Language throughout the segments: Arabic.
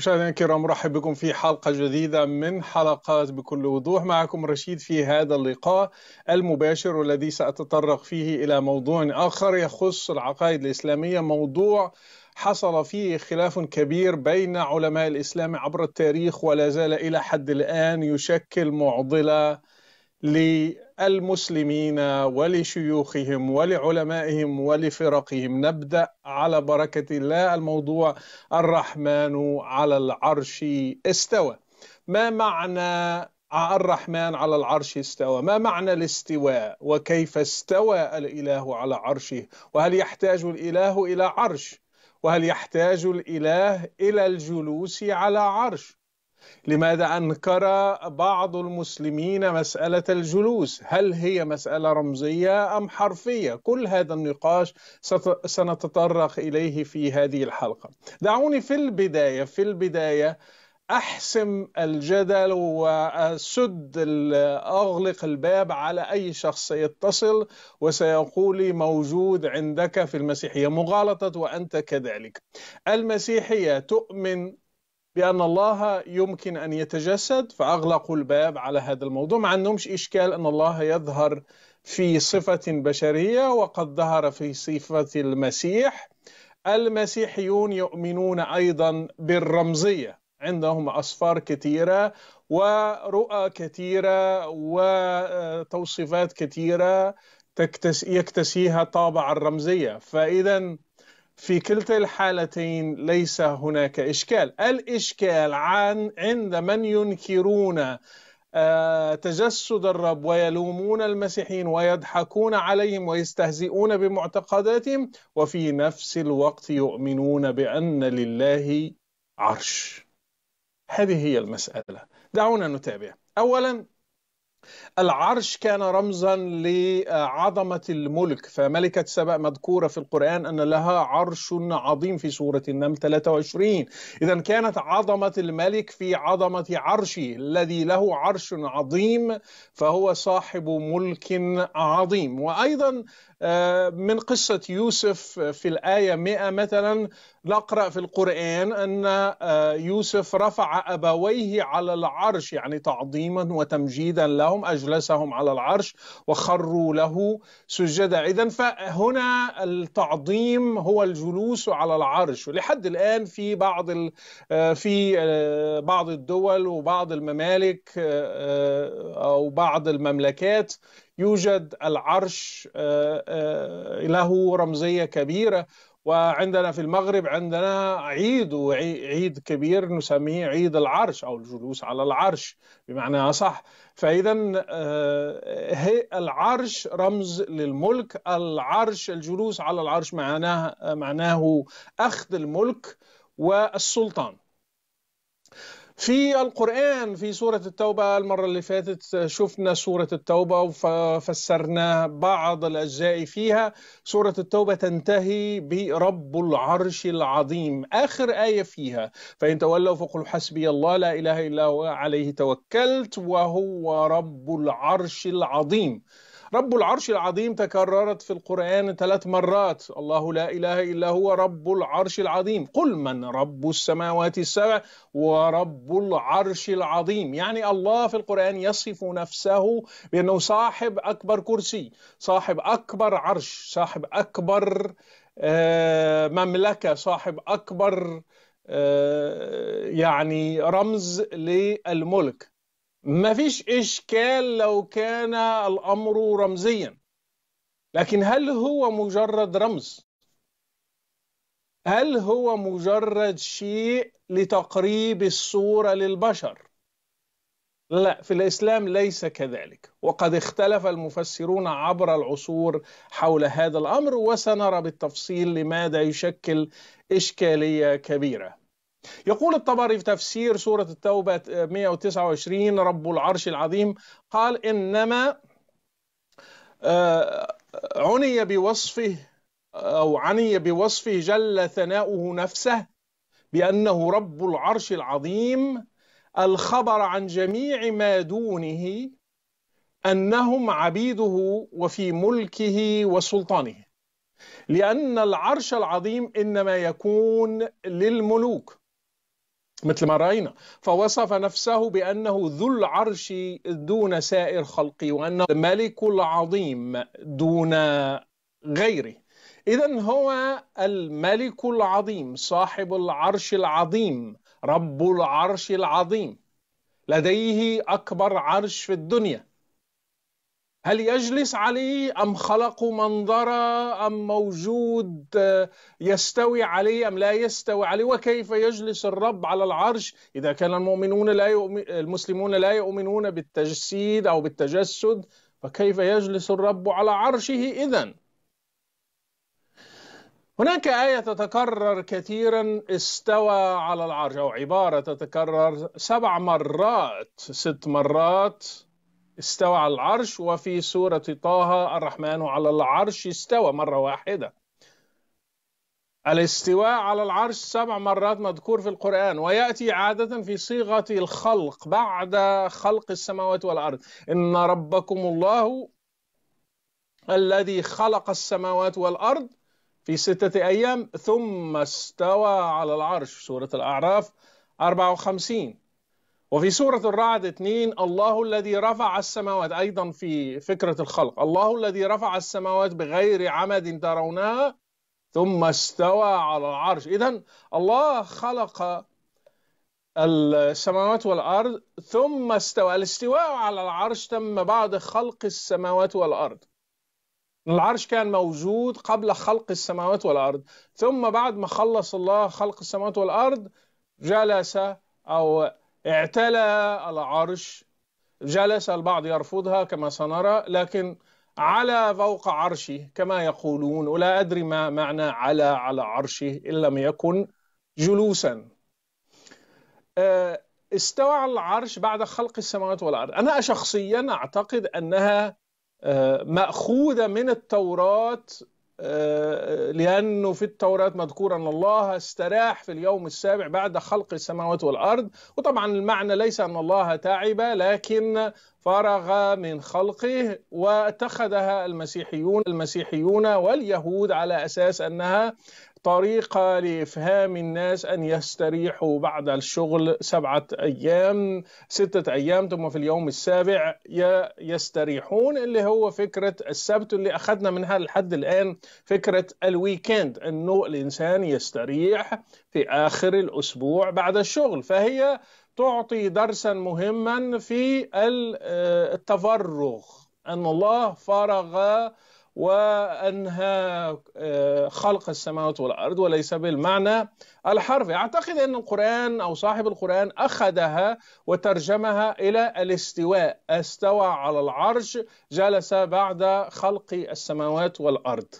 مشاهدينا الكرام مرحب بكم في حلقه جديده من حلقات بكل وضوح معكم رشيد في هذا اللقاء المباشر والذي ساتطرق فيه الى موضوع اخر يخص العقائد الاسلاميه موضوع حصل فيه خلاف كبير بين علماء الاسلام عبر التاريخ ولا زال الى حد الان يشكل معضله المسلمين ولشيوخهم ولعلمائهم ولفرقهم نبدا على بركه الله الموضوع الرحمن على العرش استوى ما معنى الرحمن على العرش استوى ما معنى الاستواء وكيف استوى الاله على عرشه وهل يحتاج الاله الى عرش وهل يحتاج الاله الى الجلوس على عرش لماذا أنكر بعض المسلمين مسألة الجلوس هل هي مسألة رمزية أم حرفية كل هذا النقاش سنتطرق إليه في هذه الحلقة دعوني في البداية في البداية احسم الجدل واسد اغلق الباب على اي شخص سيتصل وسيقول لي موجود عندك في المسيحيه مغالطه وانت كذلك. المسيحيه تؤمن بأن الله يمكن أن يتجسد فأغلقوا الباب على هذا الموضوع ما عندهمش إشكال أن الله يظهر في صفة بشرية وقد ظهر في صفة المسيح المسيحيون يؤمنون أيضا بالرمزية عندهم أصفار كثيرة ورؤى كثيرة وتوصيفات كثيرة يكتسيها طابع الرمزية فإذا في كلتا الحالتين ليس هناك إشكال الإشكال عن عند من ينكرون آه، تجسد الرب ويلومون المسيحيين ويضحكون عليهم ويستهزئون بمعتقداتهم وفي نفس الوقت يؤمنون بأن لله عرش هذه هي المسألة دعونا نتابع أولا العرش كان رمزا لعظمة الملك فملكة سبأ مذكورة في القرآن أن لها عرش عظيم في سورة النمل 23 إذا كانت عظمة الملك في عظمة عرشه الذي له عرش عظيم فهو صاحب ملك عظيم وأيضا آه، من قصة يوسف في الآية 100 مثلا نقرأ في القرآن أن آه، يوسف رفع أبويه على العرش يعني تعظيما وتمجيدا لهم أجلسهم على العرش وخروا له سجدا إذا فهنا التعظيم هو الجلوس على العرش لحد الآن في بعض آه، في بعض الدول وبعض الممالك أو بعض المملكات يوجد العرش آه، آه، له رمزية كبيرة وعندنا في المغرب عندنا عيد وعيد كبير نسميه عيد العرش او الجلوس على العرش بمعنى صح فاذا آه، العرش رمز للملك العرش الجلوس على العرش معناه معناه اخذ الملك والسلطان في القرآن في سورة التوبة المرة اللي فاتت شفنا سورة التوبة وفسرنا بعض الأجزاء فيها سورة التوبة تنتهي برب العرش العظيم آخر آية فيها فإن تولوا فقل حسبي الله لا إله إلا هو عليه توكلت وهو رب العرش العظيم رب العرش العظيم تكررت في القرآن ثلاث مرات الله لا إله إلا هو رب العرش العظيم قل من رب السماوات السبع ورب العرش العظيم يعني الله في القرآن يصف نفسه بأنه صاحب أكبر كرسي صاحب أكبر عرش صاحب أكبر آه، مملكة صاحب أكبر آه، يعني رمز للملك ما فيش إشكال لو كان الأمر رمزيا لكن هل هو مجرد رمز؟ هل هو مجرد شيء لتقريب الصورة للبشر؟ لا في الإسلام ليس كذلك وقد اختلف المفسرون عبر العصور حول هذا الأمر وسنرى بالتفصيل لماذا يشكل إشكالية كبيرة يقول الطبري في تفسير سورة التوبة 129 رب العرش العظيم قال إنما آه، عني بوصفه أو عني بوصفه جل ثناؤه نفسه بأنه رب العرش العظيم الخبر عن جميع ما دونه أنهم عبيده وفي ملكه وسلطانه لأن العرش العظيم إنما يكون للملوك مثل ما رأينا فوصف نفسه بأنه ذو العرش دون سائر خلقه وأنه الملك العظيم دون غيره إذا هو الملك العظيم صاحب العرش العظيم رب العرش العظيم لديه أكبر عرش في الدنيا هل يجلس عليه أم خلقوا منظرة أم موجود آه، يستوي عليه أم لا يستوي عليه وكيف يجلس الرب على العرش إذا كان المؤمنون لا يؤمن المسلمون لا يؤمنون بالتجسيد أو بالتجسد فكيف يجلس الرب على عرشه إذا هناك آية تتكرر كثيرا استوى على العرش أو عبارة تتكرر سبع مرات ست مرات استوى على العرش وفي سورة طه الرحمن على العرش استوى مرة واحدة الاستواء على العرش سبع مرات مذكور في القرآن ويأتي عادة في صيغة الخلق بعد خلق السماوات والأرض إن ربكم الله الذي خلق السماوات والأرض في ستة أيام ثم استوى على العرش سورة الأعراف 54 وفي سورة الرعد اثنين الله الذي رفع السماوات أيضا في فكرة الخلق الله الذي رفع السماوات بغير عمد ترونها ثم استوى على العرش إذا الله خلق السماوات والأرض ثم استوى الاستواء على العرش تم بعد خلق السماوات والأرض العرش كان موجود قبل خلق السماوات والأرض ثم بعد ما خلص الله خلق السماوات والأرض جلس أو اعتلى العرش جلس البعض يرفضها كما سنرى لكن على فوق عرشه كما يقولون ولا أدري ما معنى على على عرشه إن لم يكن جلوسا آه، استوى على العرش بعد خلق السماوات والأرض أنا شخصيا أعتقد أنها آه، مأخوذة من التوراة آه، لأنه في التوراة مذكور أن الله استراح في اليوم السابع بعد خلق السماوات والأرض وطبعا المعنى ليس أن الله تعب لكن فرغ من خلقه واتخذها المسيحيون المسيحيون واليهود على أساس أنها طريقة لإفهام الناس أن يستريحوا بعد الشغل سبعة أيام ستة أيام ثم في اليوم السابع يستريحون اللي هو فكرة السبت اللي أخذنا منها لحد الآن فكرة الويكند أنه الإنسان يستريح في آخر الأسبوع بعد الشغل فهي تعطي درسا مهما في آه، التفرغ أن الله فرغ وأنهى آه، خلق السماوات والأرض وليس بالمعنى الحرفي أعتقد أن القرآن أو صاحب القرآن أخذها وترجمها إلى الاستواء استوى على العرش جلس بعد خلق السماوات والأرض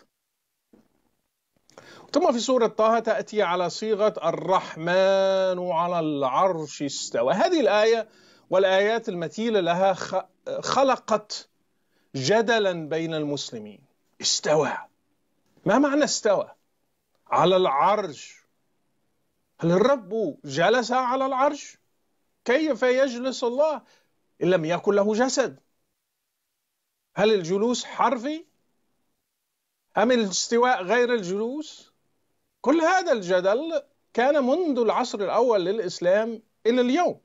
ثم في سورة طه تأتي على صيغة الرحمن على العرش استوى هذه الآية والآيات المثيلة لها خلقت جدلا بين المسلمين استوى ما معنى استوى على العرش هل الرب جلس على العرش كيف يجلس الله ان لم يكن له جسد هل الجلوس حرفي ام الاستواء غير الجلوس كل هذا الجدل كان منذ العصر الاول للاسلام الى اليوم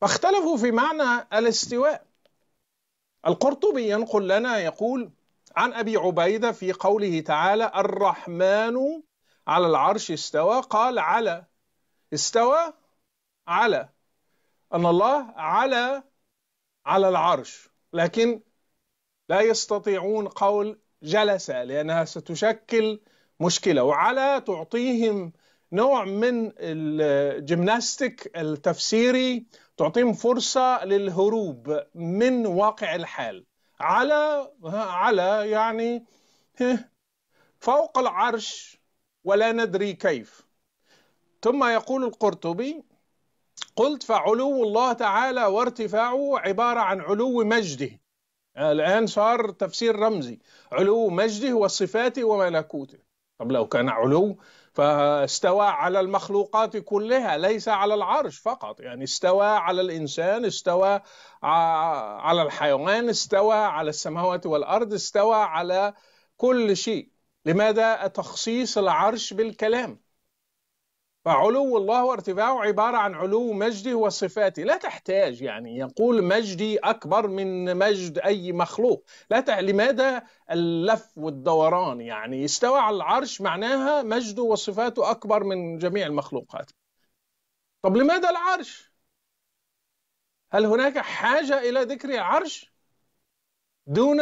فاختلفوا في معنى الاستواء القرطبي ينقل لنا يقول عن أبي عبيدة في قوله تعالى الرحمن على العرش استوى قال على استوى على أن الله على على العرش لكن لا يستطيعون قول جلس لأنها ستشكل مشكلة وعلى تعطيهم نوع من الجمناستيك التفسيري تعطيهم فرصة للهروب من واقع الحال على على يعني فوق العرش ولا ندري كيف ثم يقول القرطبي قلت فعلو الله تعالى وارتفاعه عبارة عن علو مجده الآن صار تفسير رمزي علو مجده وصفاته وملكوته طب لو كان علو فاستوى على المخلوقات كلها ليس على العرش فقط يعني استوى على الإنسان استوى على الحيوان استوى على السماوات والأرض استوى على كل شيء لماذا تخصيص العرش بالكلام فعلو الله وارتفاعه عبارة عن علو مجده وصفاته لا تحتاج يعني يقول مجدي أكبر من مجد أي مخلوق لا تح... لماذا اللف والدوران يعني استوى على العرش معناها مجده وصفاته أكبر من جميع المخلوقات طب لماذا العرش هل هناك حاجة إلى ذكر العرش دون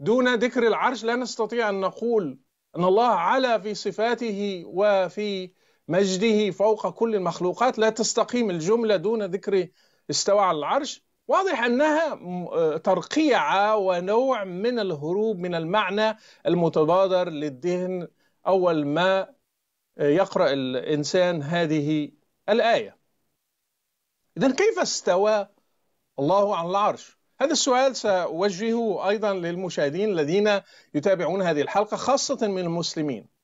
دون ذكر العرش لا نستطيع أن نقول أن الله علا في صفاته وفي مجده فوق كل المخلوقات لا تستقيم الجملة دون ذكر استوى على العرش واضح أنها آه، ترقيعة ونوع من الهروب من المعنى المتبادر للذهن أول ما يقرأ الإنسان هذه الآية إذا كيف استوى الله على العرش؟ هذا السؤال سأوجهه أيضا للمشاهدين الذين يتابعون هذه الحلقة خاصة من المسلمين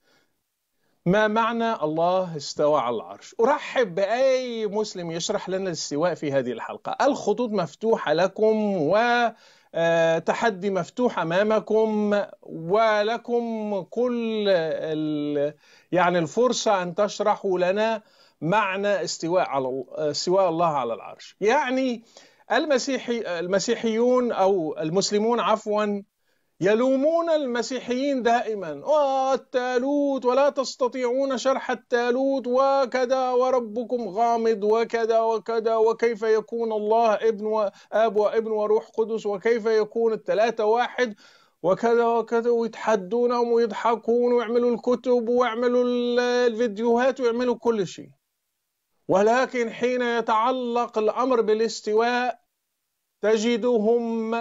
ما معنى الله استوى على العرش أرحب بأي مسلم يشرح لنا الاستواء في هذه الحلقة الخطوط مفتوحة لكم وتحدي آه، مفتوح أمامكم ولكم كل ال... يعني الفرصة أن تشرحوا لنا معنى استواء على استواء الله على العرش يعني المسيحي المسيحيون أو المسلمون عفوا يلومون المسيحيين دائما التالوت ولا تستطيعون شرح التالوت وكذا وربكم غامض وكذا وكذا وكيف يكون الله ابن واب وابن وروح قدس وكيف يكون الثلاثه واحد وكذا وكذا ويتحدونهم ويضحكون ويعملوا الكتب ويعملوا الفيديوهات ويعملوا كل شيء ولكن حين يتعلق الامر بالاستواء تجدهم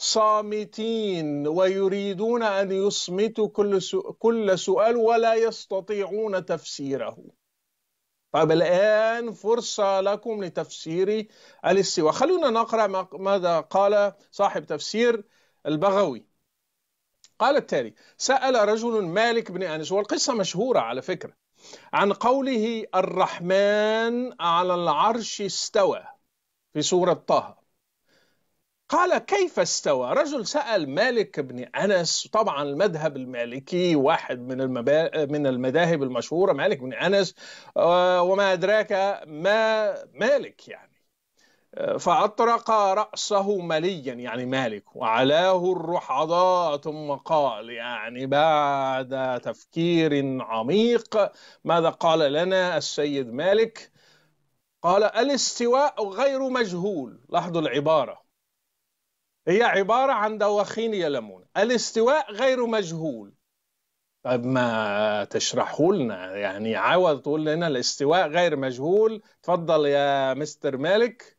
صامتين ويريدون أن يصمتوا كل كل سؤال ولا يستطيعون تفسيره طيب الآن فرصة لكم لتفسير الاستواء خلونا نقرأ ماذا قال صاحب تفسير البغوي قال التالي سأل رجل مالك بن أنس والقصة مشهورة على فكرة عن قوله الرحمن على العرش استوى في سورة طه قال كيف استوى رجل سأل مالك بن أنس طبعا المذهب المالكي واحد من, المبا... من المذاهب المشهورة مالك بن أنس آه، وما أدراك ما مالك يعني آه، فأطرق رأسه مليا يعني مالك وعلاه الرحضاء ثم قال يعني بعد تفكير عميق ماذا قال لنا السيد مالك قال الاستواء غير مجهول لاحظوا العبارة هي عبارة عن دواخين يلمون الاستواء غير مجهول طيب ما تشرحوا لنا يعني عاوز تقول لنا الاستواء غير مجهول تفضل يا مستر مالك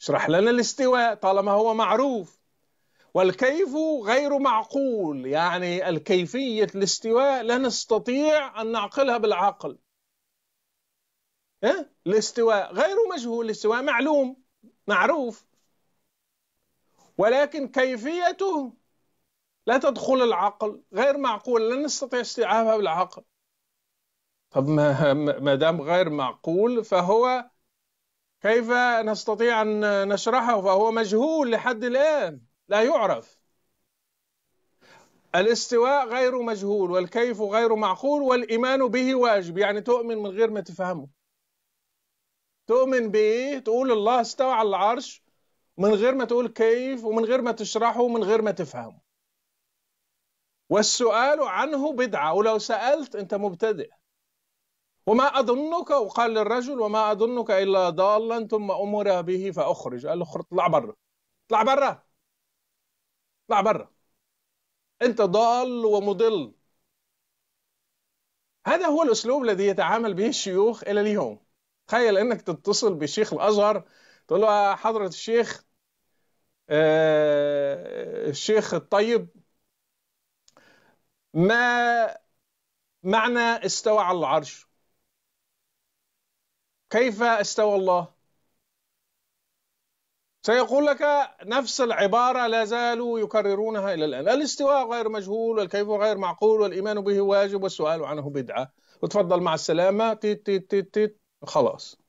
اشرح لنا الاستواء طالما هو معروف والكيف غير معقول يعني الكيفية الاستواء لا نستطيع أن نعقلها بالعقل إيه؟ الاستواء غير مجهول الاستواء معلوم معروف ولكن كيفيته لا تدخل العقل غير معقول لا نستطيع استيعابها بالعقل طب ما دام غير معقول فهو كيف نستطيع أن نشرحه فهو مجهول لحد الآن لا يعرف الاستواء غير مجهول والكيف غير معقول والإيمان به واجب يعني تؤمن من غير ما تفهمه تؤمن به تقول الله استوى على العرش من غير ما تقول كيف ومن غير ما تشرحه ومن غير ما تفهمه والسؤال عنه بدعة ولو سألت أنت مبتدئ وما أظنك وقال للرجل وما أظنك إلا ضالا ثم أمر به فأخرج قال له اطلع برا اطلع برا اطلع برا أنت ضال ومضل هذا هو الأسلوب الذي يتعامل به الشيوخ إلى اليوم تخيل أنك تتصل بشيخ الأزهر تقول له حضرة الشيخ آه، الشيخ الطيب ما معنى استوى على العرش كيف استوى الله سيقول لك نفس العبارة لا زالوا يكررونها إلى الآن الاستواء غير مجهول والكيف غير معقول والإيمان به واجب والسؤال عنه بدعة وتفضل مع السلامة تيت تيت تيت, تيت. خلاص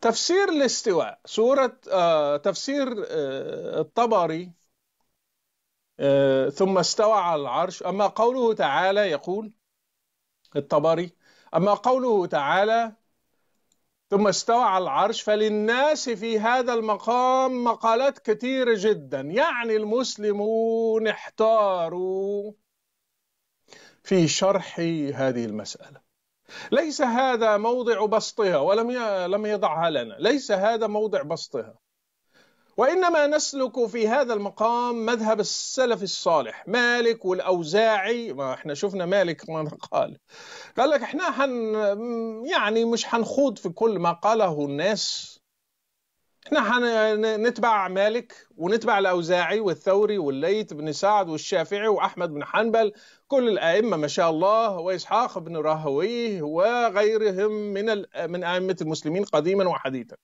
تفسير الاستواء سورة آه، تفسير آه، الطبري آه، ثم استوى على العرش أما قوله تعالى يقول الطبري أما قوله تعالى ثم استوى على العرش فللناس في هذا المقام مقالات كثيرة جدا يعني المسلمون احتاروا في شرح هذه المسألة ليس هذا موضع بسطها ولم لم يضعها لنا ليس هذا موضع بسطها وإنما نسلك في هذا المقام مذهب السلف الصالح مالك والأوزاعي ما احنا شفنا مالك ما قال قال لك احنا حن يعني مش حنخوض في كل ما قاله الناس احنا نتبع مالك ونتبع الاوزاعي والثوري والليث بن سعد والشافعي واحمد بن حنبل كل الائمه ما شاء الله واسحاق بن راهويه وغيرهم من من ائمه المسلمين قديما وحديثا.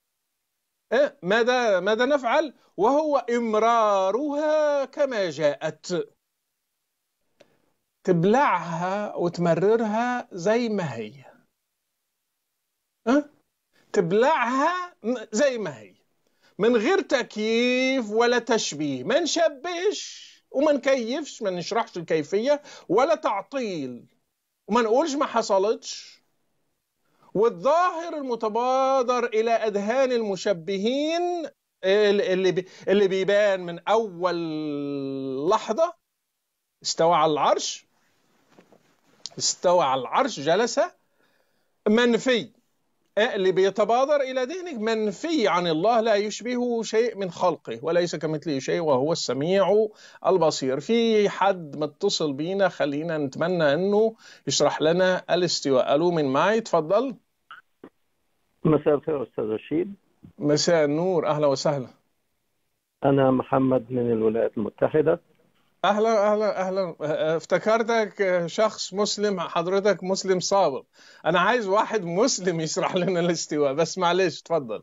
إيه، ماذا ماذا نفعل؟ وهو امرارها كما جاءت. تبلعها وتمررها زي ما هي. أه؟ تبلعها زي ما هي من غير تكييف ولا تشبيه ما نشبهش وما نكيفش ما نشرحش الكيفية ولا تعطيل وما نقولش ما حصلتش والظاهر المتبادر إلى أذهان المشبهين اللي اللي بيبان من أول لحظة استوى على العرش استوى على العرش جلس منفي اللي بيتبادر إلى ذهنك منفي عن الله لا يشبهه شيء من خلقه وليس كمثله شيء وهو السميع البصير في حد متصل بينا خلينا نتمنى أنه يشرح لنا الاستواء ألو من معي تفضل مساء الخير أستاذ رشيد مساء النور أهلا وسهلا أنا محمد من الولايات المتحدة اهلا اهلا اهلا افتكرتك شخص مسلم حضرتك مسلم سابق انا عايز واحد مسلم يشرح لنا الاستواء بس معلش تفضل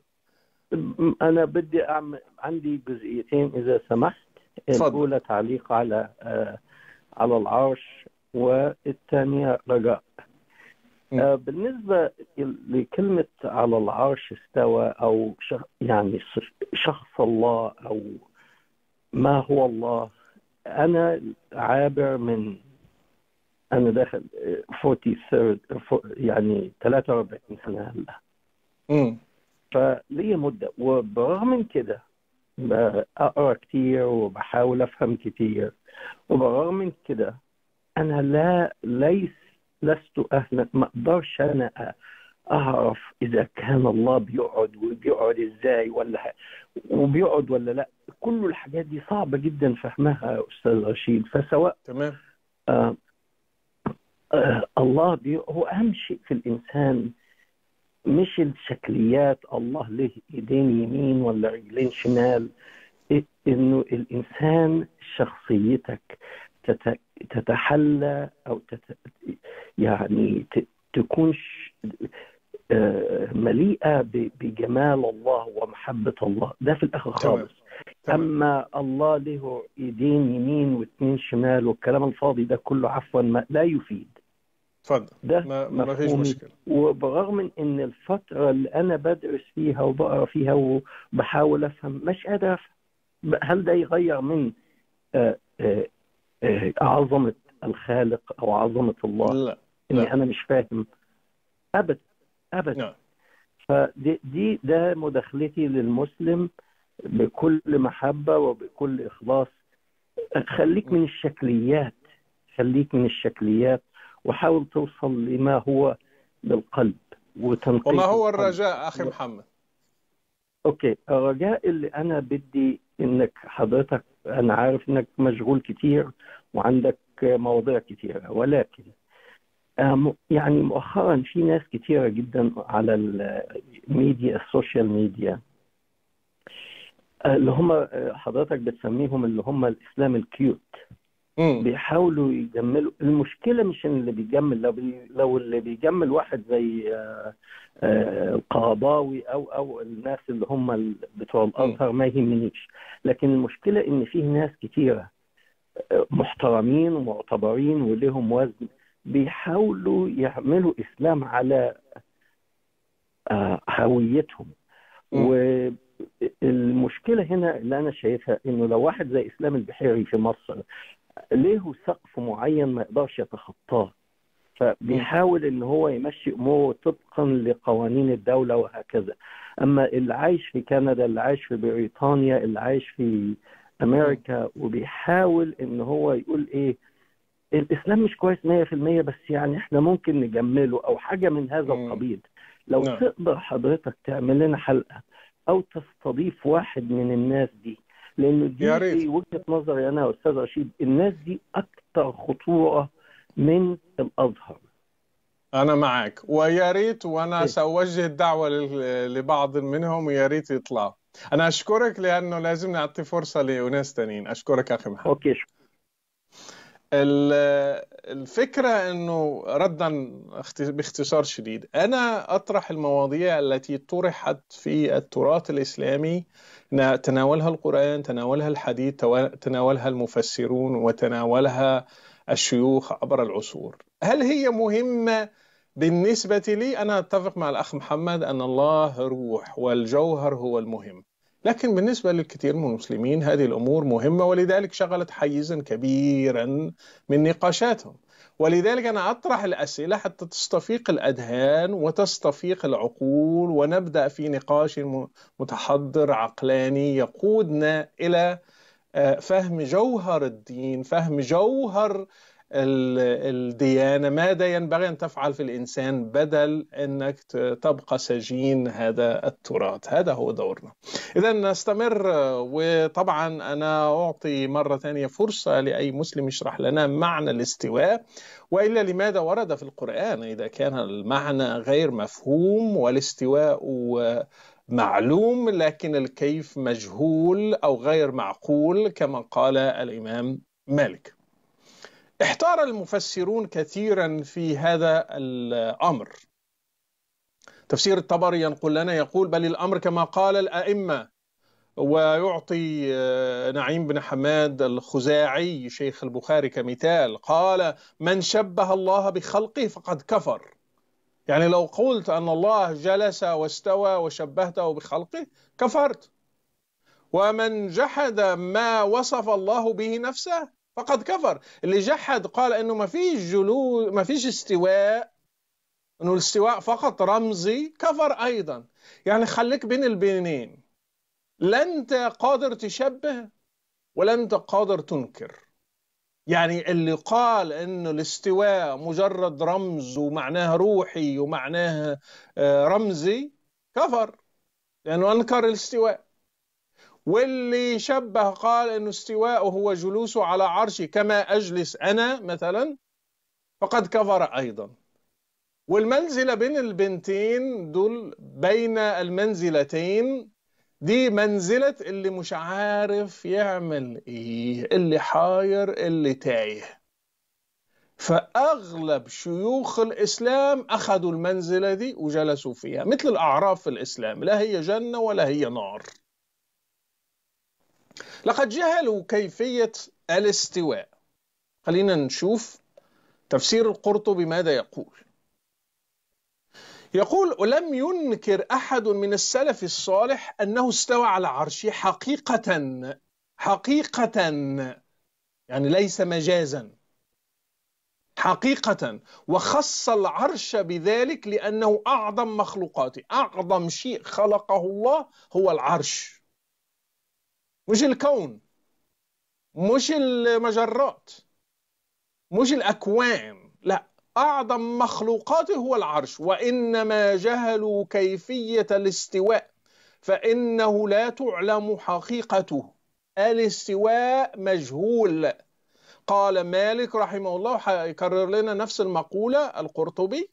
انا بدي اعمل عندي جزئيتين اذا سمحت تفضل. الاولى تعليق على آه، على العرش والثانيه رجاء آه، بالنسبة لكلمة على العرش استوى أو شخ يعني شخص الله أو ما هو الله انا عابر من انا داخل 43 يعني 43 سنه هلا امم فلي مده وبرغم من كده بقرا كتير وبحاول افهم كتير وبرغم من كده انا لا ليس لست اهلا ما اقدرش انا اعرف اذا كان الله بيقعد وبيقعد ازاي ولا وبيقعد ولا لا كل الحاجات دي صعبه جدا فهمها يا استاذ رشيد فسواء تمام آه آه الله بي هو اهم شيء في الانسان مش الشكليات الله له ايدين يمين ولا رجلين شمال انه الانسان شخصيتك تتحلى او تت... يعني ت... تكون آه، مليئه بجمال الله ومحبه الله ده في الاخر خالص اما الله له ايدين يمين واثنين شمال والكلام الفاضي ده كله عفوا ما لا يفيد اتفضل ده ما, ما فيش مشكله وبرغم ان الفتره اللي انا بدرس فيها وبقرا فيها وبحاول افهم مش قادر افهم هل ده يغير من آه، آه، عظمه الخالق او عظمه الله لا. اني لا. انا مش فاهم ابدا ابدا نعم. فدي دي ده مداخلتي للمسلم بكل محبه وبكل اخلاص خليك من الشكليات خليك من الشكليات وحاول توصل لما هو للقلب وتنقيه وما هو الرجاء اخي محمد اوكي الرجاء اللي انا بدي انك حضرتك انا عارف انك مشغول كتير وعندك مواضيع كتيره ولكن آه، يعني مؤخرا في ناس كثيرة جدا على الميديا السوشيال ميديا اللي هم آه، حضرتك بتسميهم اللي هم الاسلام الكيوت بيحاولوا يجملوا المشكله مش ان اللي بيجمل لو بي... لو اللي بيجمل واحد زي آه، القرضاوي او او الناس اللي هم بتوع الازهر ما يهمنيش لكن المشكله ان فيه ناس كتيره محترمين ومعتبرين ولهم وزن بيحاولوا يعملوا اسلام على آه، هويتهم والمشكله هنا اللي انا شايفها انه لو واحد زي اسلام البحيري في مصر له سقف معين ما يقدرش يتخطاه فبيحاول ان هو يمشي اموره طبقا لقوانين الدوله وهكذا اما اللي عايش في كندا اللي عايش في بريطانيا اللي عايش في امريكا وبيحاول ان هو يقول ايه الاسلام مش كويس 100% بس يعني احنا ممكن نجمله او حاجه من هذا القبيل لو نعم. تقدر حضرتك تعمل لنا حلقه او تستضيف واحد من الناس دي لان دي, يا ريت. دي وجهه نظري انا يا استاذ رشيد الناس دي اكثر خطوره من الازهر انا معك ويا ريت وانا إيه. سأوجه الدعوه لبعض منهم ويا ريت يطلعوا انا اشكرك لانه لازم نعطي فرصه لناس ثانيين اشكرك اخي محمد اوكي شكرا. الفكرة أنه ردا باختصار شديد أنا أطرح المواضيع التي طرحت في التراث الإسلامي تناولها القرآن تناولها الحديث تناولها المفسرون وتناولها الشيوخ عبر العصور هل هي مهمة بالنسبة لي أنا أتفق مع الأخ محمد أن الله روح والجوهر هو المهم لكن بالنسبة للكثير من المسلمين هذه الأمور مهمة ولذلك شغلت حيزا كبيرا من نقاشاتهم ولذلك أنا أطرح الأسئلة حتى تستفيق الأذهان وتستفيق العقول ونبدأ في نقاش متحضر عقلاني يقودنا إلى آه، فهم جوهر الدين فهم جوهر الديانة ماذا ينبغي أن تفعل في الإنسان بدل أنك تبقى سجين هذا التراث هذا هو دورنا إذا نستمر وطبعا أنا أعطي مرة ثانية فرصة لأي مسلم يشرح لنا معنى الاستواء وإلا لماذا ورد في القرآن إذا كان المعنى غير مفهوم والاستواء معلوم لكن الكيف مجهول أو غير معقول كما قال الإمام مالك احتار المفسرون كثيرا في هذا الامر تفسير الطبري ينقل لنا يقول بل الامر كما قال الائمه ويعطي آه، نعيم بن حماد الخزاعي شيخ البخاري كمثال قال من شبه الله بخلقه فقد كفر يعني لو قلت ان الله جلس واستوى وشبهته بخلقه كفرت ومن جحد ما وصف الله به نفسه فقد كفر اللي جحد قال انه ما فيش جلو ما فيش استواء انه الاستواء فقط رمزي كفر ايضا يعني خليك بين البينين لا انت قادر تشبه ولا انت قادر تنكر يعني اللي قال ان الاستواء مجرد رمز ومعناه روحي ومعناه آه، رمزي كفر لانه انكر الاستواء واللي شبه قال أن استواءه هو جلوسه على عرشي كما أجلس أنا مثلا فقد كفر أيضا والمنزلة بين البنتين دول بين المنزلتين دي منزلة اللي مش عارف يعمل ايه اللي حاير اللي تايه فأغلب شيوخ الإسلام أخذوا المنزلة دي وجلسوا فيها مثل الأعراف في الإسلام لا هي جنة ولا هي نار لقد جهلوا كيفية الاستواء خلينا نشوف تفسير القرطبي ماذا يقول يقول ولم ينكر أحد من السلف الصالح أنه استوى على عرشه حقيقة حقيقة يعني ليس مجازا حقيقة وخص العرش بذلك لأنه أعظم مخلوقاته أعظم شيء خلقه الله هو العرش مش الكون مش المجرات مش الأكوان لا أعظم مخلوقاته هو العرش وإنما جهلوا كيفية الاستواء فإنه لا تعلم حقيقته الاستواء مجهول قال مالك رحمه الله هيكرر لنا نفس المقولة القرطبي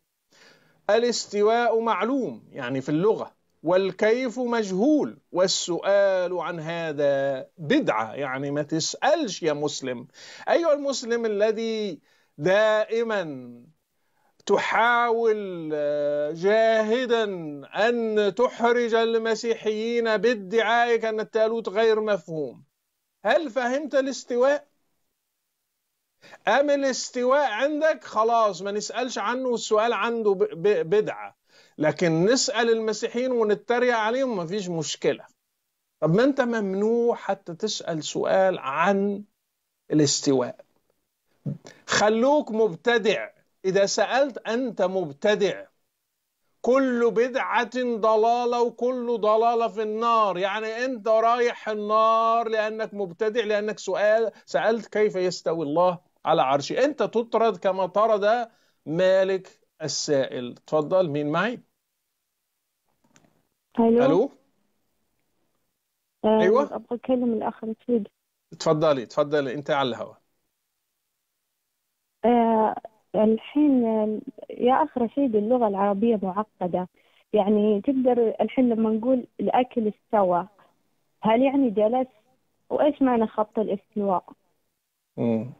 الاستواء معلوم يعني في اللغة والكيف مجهول والسؤال عن هذا بدعة يعني ما تسألش يا مسلم أيها المسلم الذي دائما تحاول آه، جاهدا أن تحرج المسيحيين بادعائك أن التالوت غير مفهوم هل فهمت الاستواء؟ أم الاستواء عندك خلاص ما نسألش عنه السؤال عنده بدعة لكن نسأل المسيحيين ونتريق عليهم مفيش مشكلة طب ما أنت ممنوع حتى تسأل سؤال عن الاستواء خلوك مبتدع إذا سألت أنت مبتدع كل بدعة ضلالة وكل ضلالة في النار يعني أنت رايح النار لأنك مبتدع لأنك سؤال سألت كيف يستوي الله على عرشه أنت تطرد كما طرد مالك السائل تفضل مين معي هلو, الو آه ايوه ابغى اكلم الاخ رشيد تفضلي تفضلي انت على الهواء آه الحين يا اخ رشيد اللغه العربيه معقده يعني تقدر الحين لما نقول الاكل استوى هل يعني جلس وايش معنى خط الاستواء؟ امم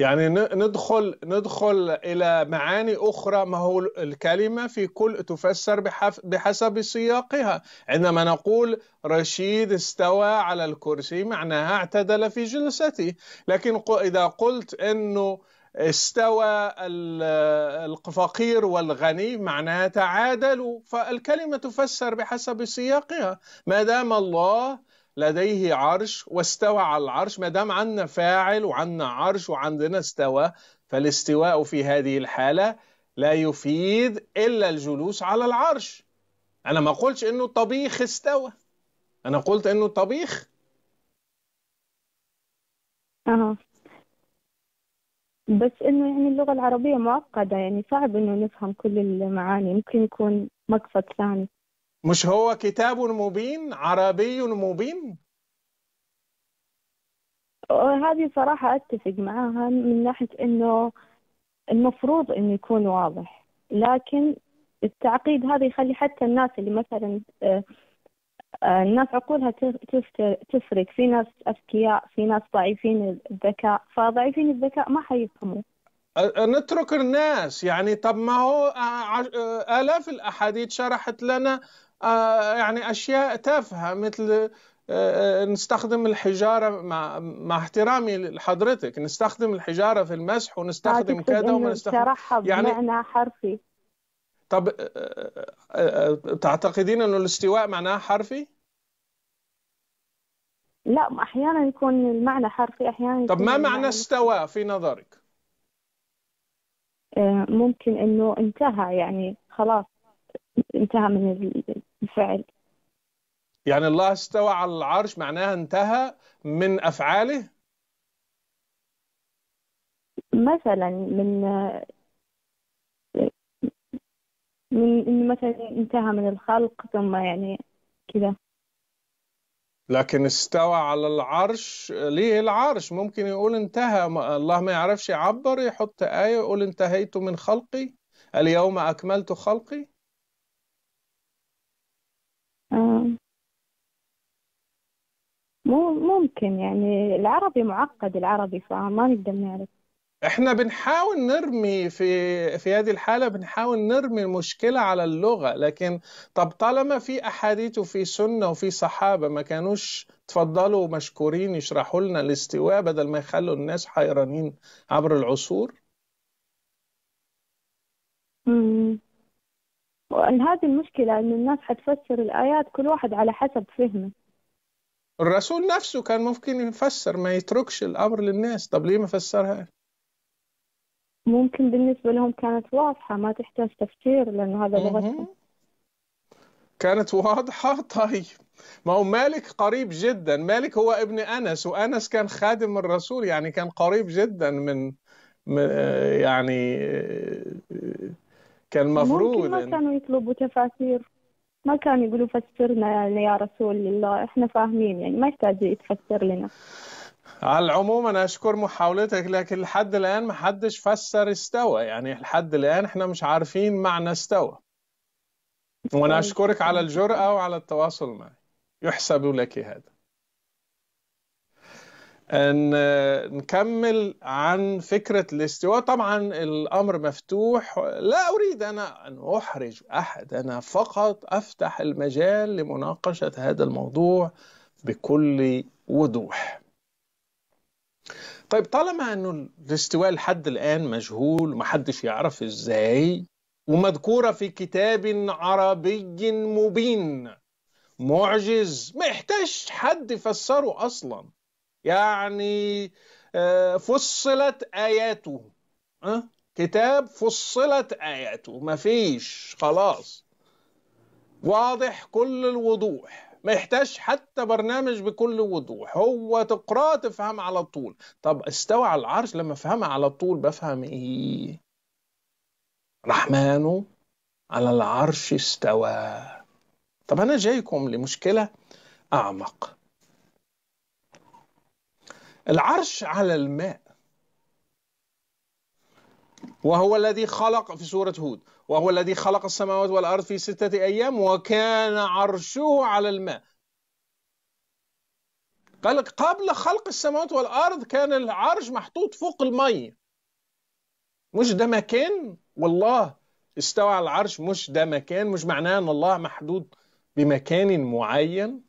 يعني ندخل ندخل الى معاني اخرى ما هو الكلمه في كل تفسر بحسب سياقها عندما نقول رشيد استوى على الكرسي معناها اعتدل في جلسته لكن اذا قلت انه استوى الفقير والغني معناها تعادلوا فالكلمه تفسر بحسب سياقها ما دام الله لديه عرش واستوى على العرش ما دام عندنا فاعل وعندنا عرش وعندنا استوى فالاستواء في هذه الحالة لا يفيد إلا الجلوس على العرش أنا ما قلتش إنه طبيخ استوى أنا قلت إنه طبيخ أه. بس إنه يعني اللغة العربية معقدة يعني صعب إنه نفهم كل المعاني ممكن يكون مقصد ثاني مش هو كتاب مبين عربي مبين هذه صراحة أتفق معاها من ناحية أنه المفروض أنه يكون واضح لكن التعقيد هذا يخلي حتى الناس اللي مثلا آه، آه، الناس عقولها تفرق في ناس أذكياء في ناس ضعيفين الذكاء فضعيفين الذكاء ما حيفهموا نترك الناس يعني طب ما هو آه، آلاف الأحاديث شرحت لنا آه، يعني أشياء تافهة مثل آه، آه، نستخدم الحجارة مع, مع احترامي لحضرتك نستخدم الحجارة في المسح ونستخدم كذا ونستخدم يعني معنى حرفي طب تعتقدين أنه الاستواء معناه حرفي أحيانا طب ما معنى استوى في نظرك؟ ممكن أنه انتهى يعني خلاص انتهى من بالفعل يعني الله استوى على العرش معناها انتهى من أفعاله مثلا من من مثلا انتهى من الخلق ثم يعني كذا لكن استوى على العرش ليه العرش ممكن يقول انتهى الله ما يعرفش يعبر يحط آية يقول انتهيت من خلقي اليوم أكملت خلقي مو ممكن يعني العربي معقد العربي فما نقدر نعرف احنا بنحاول نرمي في في هذه الحاله بنحاول نرمي المشكله على اللغه لكن طب طالما في احاديث وفي سنه وفي صحابه ما كانوش تفضلوا مشكورين يشرحوا لنا الاستواء بدل ما يخلوا الناس حيرانين عبر العصور امم هذه المشكله ان الناس حتفسر الايات كل واحد على حسب فهمه الرسول نفسه كان ممكن يفسر ما يتركش الأمر للناس طب ليه ما فسرها ممكن بالنسبة لهم كانت واضحة ما تحتاج تفسير لأنه هذا لغتهم كانت واضحة طيب ما هو مالك قريب جدا مالك هو ابن أنس وأنس كان خادم الرسول يعني كان قريب جدا من, من يعني كان مفروض ممكن ما كانوا يطلبوا تفاسير ما كانوا يقولوا فسرنا يعني يا رسول الله احنا فاهمين يعني ما يحتاج يتفسر لنا على العموم انا اشكر محاولتك لكن لحد الان ما حدش فسر استوى يعني لحد الان احنا مش عارفين معنى استوى وانا طيب، اشكرك على الجرأة وعلى التواصل معي يحسب لك هذا أن نكمل عن فكرة الاستواء طبعا الأمر مفتوح لا أريد أنا أن أحرج أحد أنا فقط أفتح المجال لمناقشة هذا الموضوع بكل وضوح طيب طالما أنه الاستواء لحد الآن مجهول ومحدش يعرف إزاي ومذكورة في كتاب عربي مبين معجز ما يحتاج حد يفسره أصلاً يعني آه، فصلت آياته ها كتاب فصلت آياته مفيش خلاص واضح كل الوضوح ما يحتاج حتى برنامج بكل وضوح هو تقراه تفهم على طول طب استوى على العرش لما افهمها على طول بفهم ايه رحمن على العرش استوى طب انا جايكم لمشكله اعمق العرش على الماء وهو الذي خلق في سورة هود وهو الذي خلق السماوات والأرض في ستة أيام وكان عرشه على الماء قال قبل خلق السماوات والأرض كان العرش محطوط فوق المية مش ده مكان والله استوى على العرش مش ده مكان مش معناه أن الله محدود بمكان معين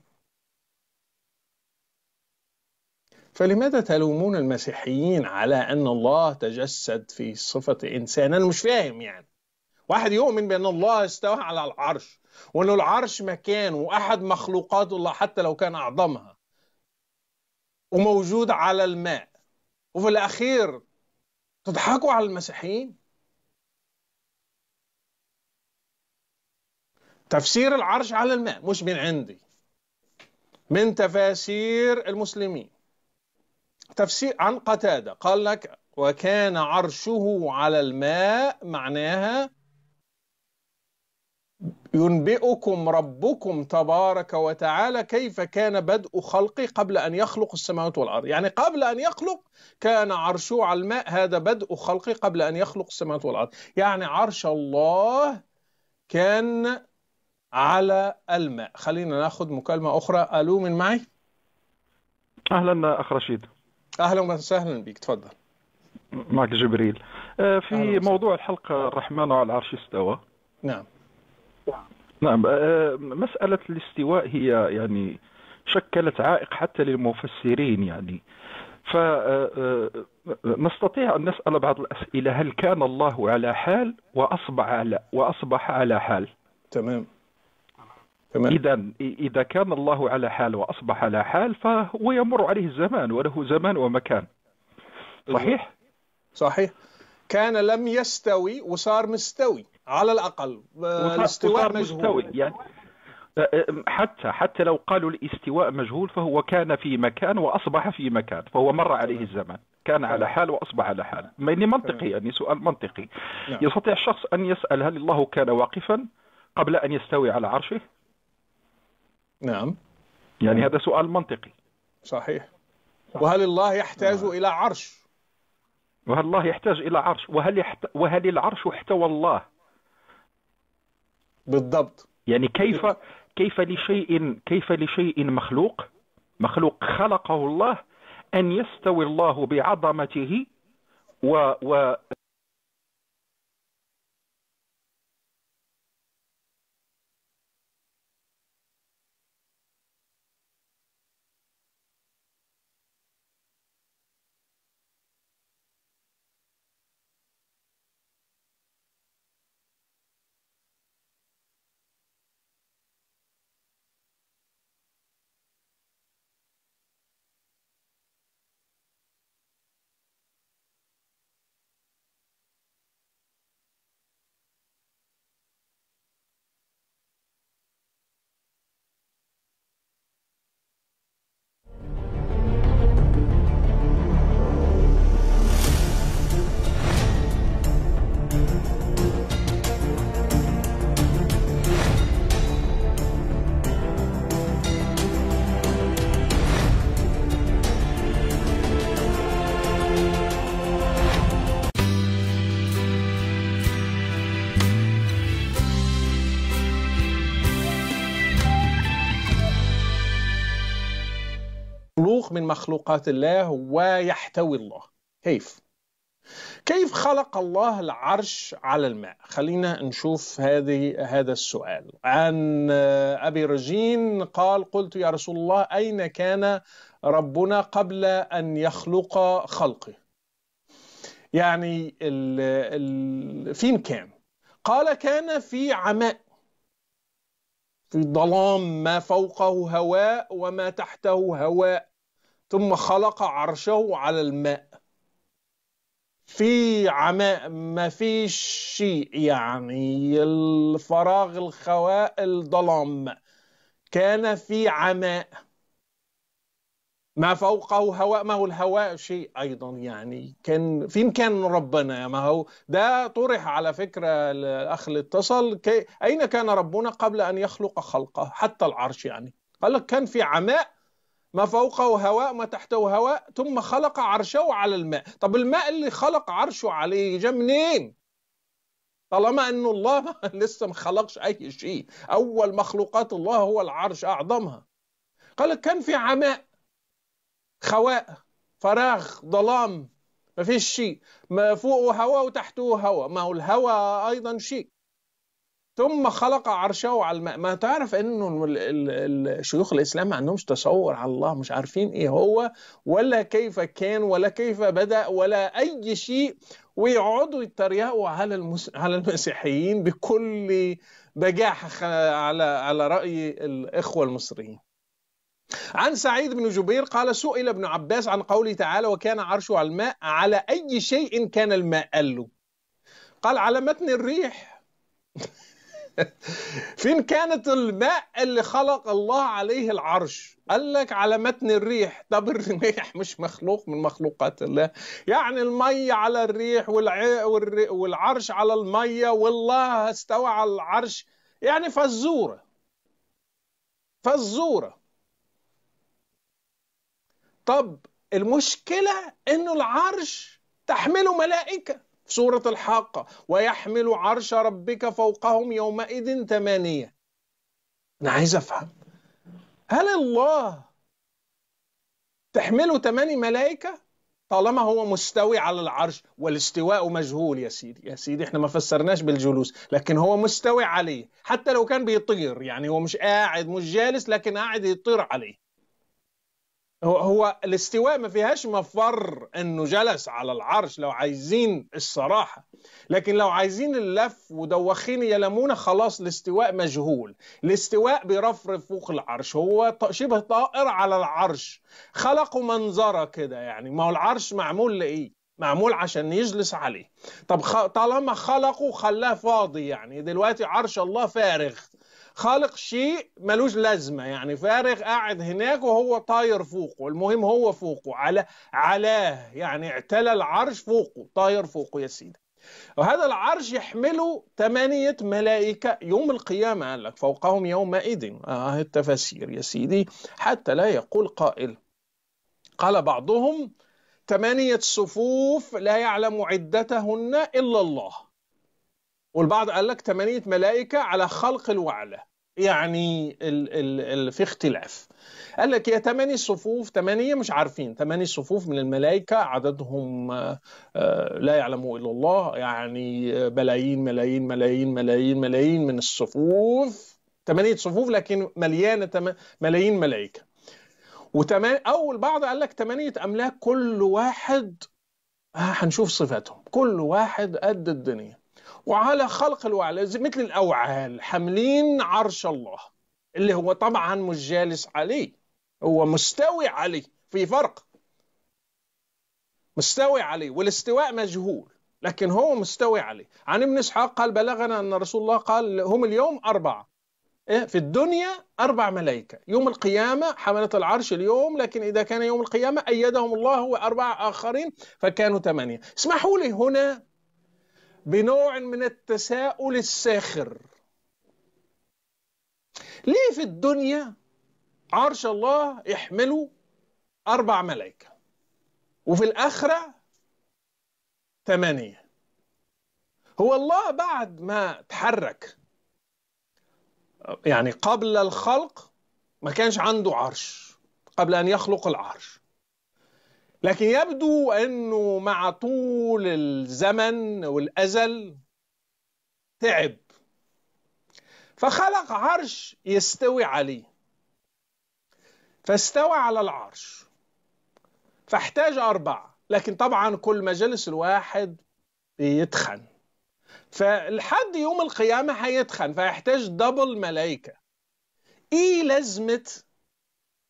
فلماذا تلومون المسيحيين على أن الله تجسد في صفة إنسان أنا مش فاهم يعني واحد يؤمن بأن الله استوى على العرش وأنه العرش مكان وأحد مخلوقات الله حتى لو كان أعظمها وموجود على الماء وفي الأخير تضحكوا على المسيحيين تفسير العرش على الماء مش من عندي من تفاسير المسلمين تفسير عن قتادة قال لك وكان عرشه على الماء معناها ينبئكم ربكم تبارك وتعالى كيف كان بدء خلقه قبل أن يخلق السماوات والأرض يعني قبل أن يخلق كان عرشه على الماء هذا بدء خلقه قبل أن يخلق السماوات والأرض يعني عرش الله كان على الماء خلينا ناخذ مكالمة أخرى ألو من معي أهلا أخ رشيد اهلا وسهلا بك تفضل معك جبريل آه، في موضوع الحلقه الرحمن على العرش استوى نعم نعم آه، مساله الاستواء هي يعني شكلت عائق حتى للمفسرين يعني فنستطيع آه، أن نسأل بعض الأسئلة هل كان الله على حال وأصبح على وأصبح على حال تمام إذا إذا كان الله على حال وأصبح على حال فهو يمر عليه الزمان وله زمان ومكان صحيح؟ صحيح كان لم يستوي وصار مستوي على الأقل آه، الاستواء مجهول يعني آه، آه، حتى حتى لو قالوا الاستواء مجهول فهو كان في مكان وأصبح في مكان فهو مر عليه الزمان كان على حال وأصبح على حال يعني منطقي يعني سؤال منطقي نعم. يستطيع الشخص أن يسأل هل الله كان واقفا قبل أن يستوي على عرشه نعم يعني هذا سؤال منطقي صحيح وهل الله يحتاج نعم. إلى عرش وهل الله يحتاج إلى عرش وهل, يحت... وهل العرش احتوى الله بالضبط يعني كيف كيف لشيء كيف لشيء مخلوق مخلوق خلقه الله أن يستوي الله بعظمته و, و... مخلوق من مخلوقات الله ويحتوي الله كيف كيف خلق الله العرش على الماء خلينا نشوف هذه هذا السؤال عن أبي رجين قال قلت يا رسول الله أين كان ربنا قبل أن يخلق خلقه يعني الـ الـ فين كان قال كان في عماء في ظلام ما فوقه هواء وما تحته هواء ثم خلق عرشه على الماء في عماء ما فيش شيء يعني الفراغ الخواء الظلام كان في عماء ما فوقه هواء ما هو الهواء شيء ايضا يعني كان فين كان ربنا ما هو ده طرح على فكره الاخ اللي اتصل اين كان ربنا قبل ان يخلق خلقه حتى العرش يعني قال لك كان في عماء ما فوقه هواء ما تحته هواء ثم خلق عرشه على الماء طب الماء اللي خلق عرشه عليه جاء منين طالما أن الله لسه ما خلقش أي شيء أول مخلوقات الله هو العرش أعظمها قال كان في عماء خواء فراغ ظلام ما فيش شيء ما فوقه هواء وتحته هواء ما هو الهواء أيضا شيء ثم خلق عرشه على الماء ما تعرف انه الشيوخ الاسلام ما عندهمش تصور على الله مش عارفين ايه هو ولا كيف كان ولا كيف بدا ولا اي شيء ويقعدوا يتريقوا على المس... على المسيحيين بكل بجاحه على على راي الاخوه المصريين عن سعيد بن جبير قال سئل ابن عباس عن قوله تعالى وكان عرشه على الماء على اي شيء كان الماء قال له قال على متن الريح فين كانت الماء اللي خلق الله عليه العرش قال لك على متن الريح طب الريح مش مخلوق من مخلوقات الله يعني المية على الريح والعرش على المية والله استوى على العرش يعني فزورة فزورة طب المشكلة انه العرش تحمله ملائكة في سورة الحاقة ويحمل عرش ربك فوقهم يومئذ ثمانية أنا عايز أفهم هل الله تحمله ثماني ملائكة طالما هو مستوي على العرش والاستواء مجهول يا سيدي يا سيدي احنا ما فسرناش بالجلوس لكن هو مستوي عليه حتى لو كان بيطير يعني هو مش قاعد مش جالس لكن قاعد يطير عليه هو هو الاستواء ما فيهاش مفر انه جلس على العرش لو عايزين الصراحه لكن لو عايزين اللف ودوخيني يا خلاص الاستواء مجهول الاستواء بيرفرف فوق العرش هو شبه طائر على العرش خلقوا منظره كده يعني ما هو العرش معمول لايه معمول عشان يجلس عليه طب خ... طالما خلقه خلاه فاضي يعني دلوقتي عرش الله فارغ خالق شيء ملوش لازمه يعني فارغ قاعد هناك وهو طاير فوقه المهم هو فوقه على علاه يعني اعتلى العرش فوقه طاير فوقه يا سيدي وهذا العرش يحمله ثمانية ملائكة يوم القيامة قال لك فوقهم يومئذ آه التفاسير يا سيدي حتى لا يقول قائل قال بعضهم ثمانية صفوف لا يعلم عدتهن إلا الله والبعض قال لك 8 ملائكة على خلق الوعله يعني ال ال ال في اختلاف قال لك يا ثماني صفوف ثمانية مش عارفين ثماني صفوف من الملائكة عددهم آه، لا يعلمه إلا الله يعني بلايين آه، ملايين ملايين ملايين ملايين من الصفوف ثمانية صفوف لكن مليانة ملايين ملائكة وتمان أو البعض قال لك ثمانية أملاك كل واحد آه، هنشوف صفاتهم كل واحد قد الدنيا وعلى خلق الوعل مثل الأوعال حاملين عرش الله اللي هو طبعا مش جالس عليه هو مستوي عليه في فرق مستوي عليه والاستواء مجهول لكن هو مستوي عليه عن ابن اسحاق قال بلغنا ان رسول الله قال هم اليوم اربعه إيه، في الدنيا اربع ملائكه يوم القيامه حمله العرش اليوم لكن اذا كان يوم القيامه ايدهم الله واربع اخرين فكانوا ثمانيه اسمحوا لي هنا بنوع من التساؤل الساخر ليه في الدنيا عرش الله يحمله أربع ملائكة وفي الآخرة ثمانية هو الله بعد ما تحرك يعني قبل الخلق ما كانش عنده عرش قبل أن يخلق العرش لكن يبدو انه مع طول الزمن والازل تعب فخلق عرش يستوي عليه فاستوى على العرش فاحتاج أربعة لكن طبعا كل ما جلس الواحد بيتخن فالحد يوم القيامة هيتخن فيحتاج دبل ملايكة إيه لازمة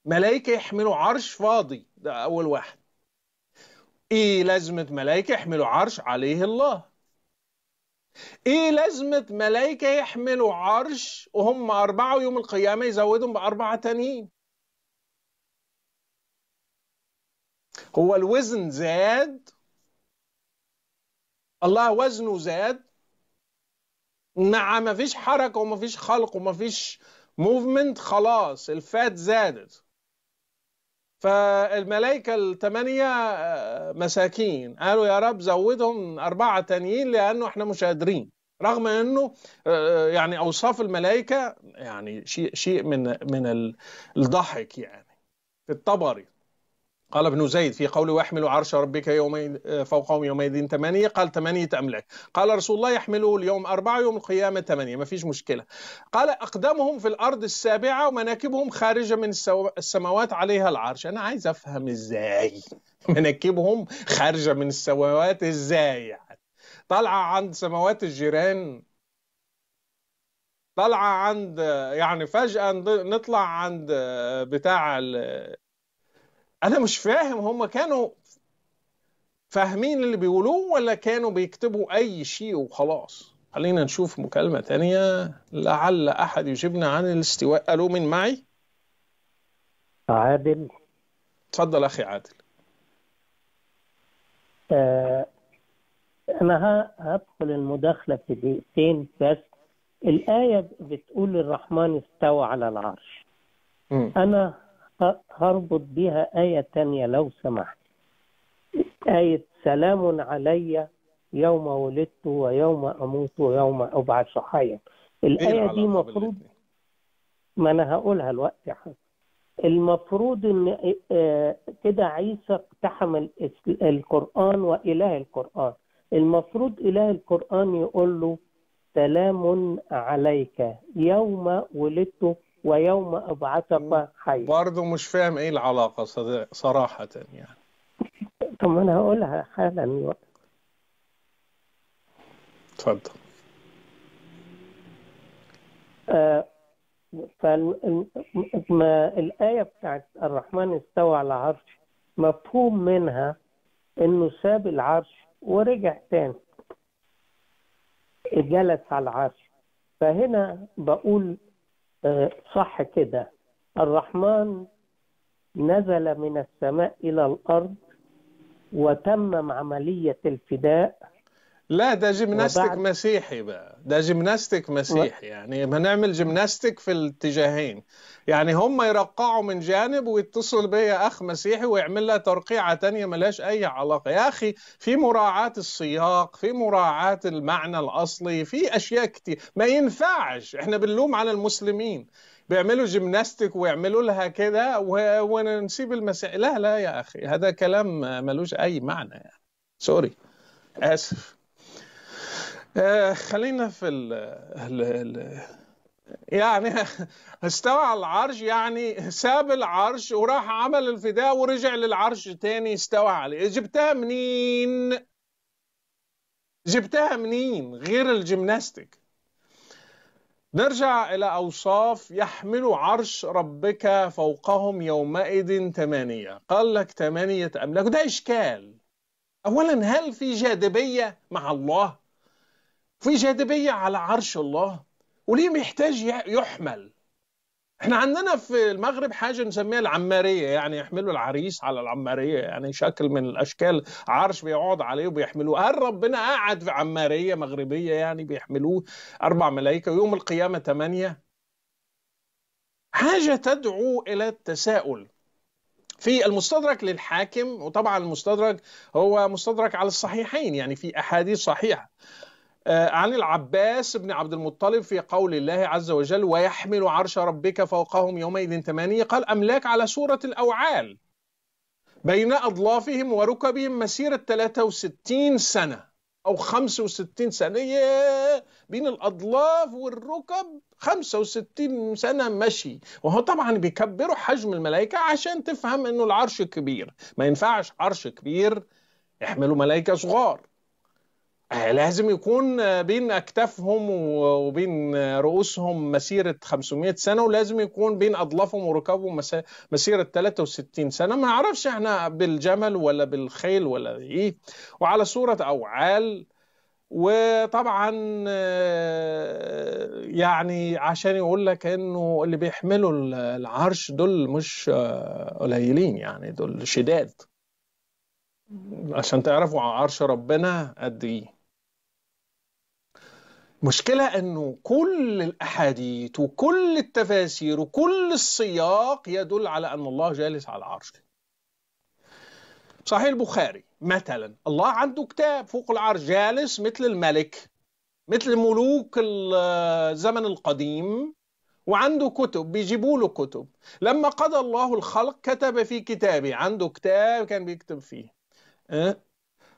ملايكة يحملوا عرش فاضي ده أول واحد ايه لازمة ملائكة يحملوا عرش عليه الله ايه لازمة ملائكة يحملوا عرش وهم أربعة ويوم القيامة يزودهم بأربعة تانيين هو الوزن زاد الله وزنه زاد مع ما فيش حركة وما فيش خلق وما فيش موفمنت خلاص الفات زادت فالملائكة الثمانية آه، مساكين قالوا يا رب زودهم أربعة تانيين لأنه إحنا مش قادرين رغم أنه آه، آه، يعني أوصاف الملائكة يعني شيء شيء من من الضحك يعني في الطبري قال ابن زيد في قوله واحمل عرش ربك يومين فوقهم يومئذ ثمانية قال ثمانية أملاك قال رسول الله يحمله اليوم أربعة يوم القيامة ثمانية ما فيش مشكلة قال أقدمهم في الأرض السابعة ومناكبهم خارجة من السماوات عليها العرش أنا عايز أفهم إزاي مناكبهم خارجة من السماوات إزاي يعني طالعة عند سماوات الجيران طالعة عند يعني فجأة نطلع عند بتاع انا مش فاهم هم كانوا فاهمين اللي بيقولوه ولا كانوا بيكتبوا اي شيء وخلاص خلينا نشوف مكالمة تانية لعل احد يجيبنا عن الاستواء الو من معي عادل اتفضل اخي عادل آه انا هدخل المداخلة في دقيقتين بس الآية بتقول الرحمن استوى على العرش م. أنا هربط بها آية تانية لو سمحت آية سلام علي يوم ولدت ويوم أموت ويوم أبعث حيا إيه الآية دي مفروض ما أنا هقولها الوقت حاجة المفروض ان آه، كده عيسى اقتحم القران واله القران المفروض اله القران يقول له سلام عليك يوم ولدت ويوم أبعثك حي برضه مش فاهم إيه العلاقة صراحة يعني طب ما أنا هقولها حالا الوقت اتفضل آه، ما الايه بتاعت الرحمن استوى على العرش مفهوم منها إنه ساب العرش ورجع تاني جلس على العرش فهنا بقول صح كده الرحمن نزل من السماء إلى الأرض وتمم عملية الفداء لا ده جيمناستيك وبعد... مسيحي بقى ده جيمناستيك مسيحي و... يعني بنعمل جيمناستيك في الاتجاهين يعني هم يرقعوا من جانب ويتصل بيا اخ مسيحي ويعمل لها ترقيعه تانية ملهاش اي علاقه يا اخي في مراعاه السياق في مراعاه المعنى الاصلي في اشياء كتير ما ينفعش احنا بنلوم على المسلمين بيعملوا جيمناستيك ويعملوا لها كده ونسيب المسيح لا لا يا اخي هذا كلام ملوش اي معنى يعني. سوري اسف آه، خلينا في ال ال ال يعني استوى على العرش يعني ساب العرش وراح عمل الفداء ورجع للعرش تاني استوى عليه جبتها منين جبتها منين غير الجمناستيك نرجع إلى أوصاف يحمل عرش ربك فوقهم يومئذ ثمانية قال لك ثمانية أملاك وده إشكال أولا هل في جاذبية مع الله في جاذبية على عرش الله وليه محتاج يحمل احنا عندنا في المغرب حاجة نسميها العمارية يعني يحملوا العريس على العمارية يعني شكل من الأشكال عرش بيقعد عليه وبيحملوه هل ربنا قاعد في عمارية مغربية يعني بيحملوه أربع ملائكة ويوم القيامة ثمانية حاجة تدعو إلى التساؤل في المستدرك للحاكم وطبعا المستدرك هو مستدرك على الصحيحين يعني في أحاديث صحيحة آه، عن العباس بن عبد المطلب في قول الله عز وجل ويحمل عرش ربك فوقهم يومئذ ثمانية قال أملاك على سورة الأوعال بين أضلافهم وركبهم مسيرة 63 سنة أو 65 سنة بين الأضلاف والركب 65 سنة مشي وهو طبعا بيكبروا حجم الملائكة عشان تفهم أنه العرش كبير ما ينفعش عرش كبير يحملوا ملائكة صغار آه، لازم يكون آه، بين اكتافهم وبين آه، رؤوسهم مسيره 500 سنه ولازم يكون بين اضلافهم وركابهم مسيره 63 سنه ما اعرفش احنا بالجمل ولا بالخيل ولا ايه وعلى صوره اوعال وطبعا يعني عشان يقول لك انه اللي بيحملوا العرش دول مش قليلين يعني دول شداد عشان تعرفوا عرش ربنا قد ايه مشكلة أنه كل الأحاديث وكل التفاسير وكل السياق يدل على أن الله جالس على العرش صحيح البخاري مثلا الله عنده كتاب فوق العرش جالس مثل الملك مثل ملوك الزمن القديم وعنده كتب بيجيبوا له كتب لما قضى الله الخلق كتب في كتابه عنده كتاب كان بيكتب فيه أه؟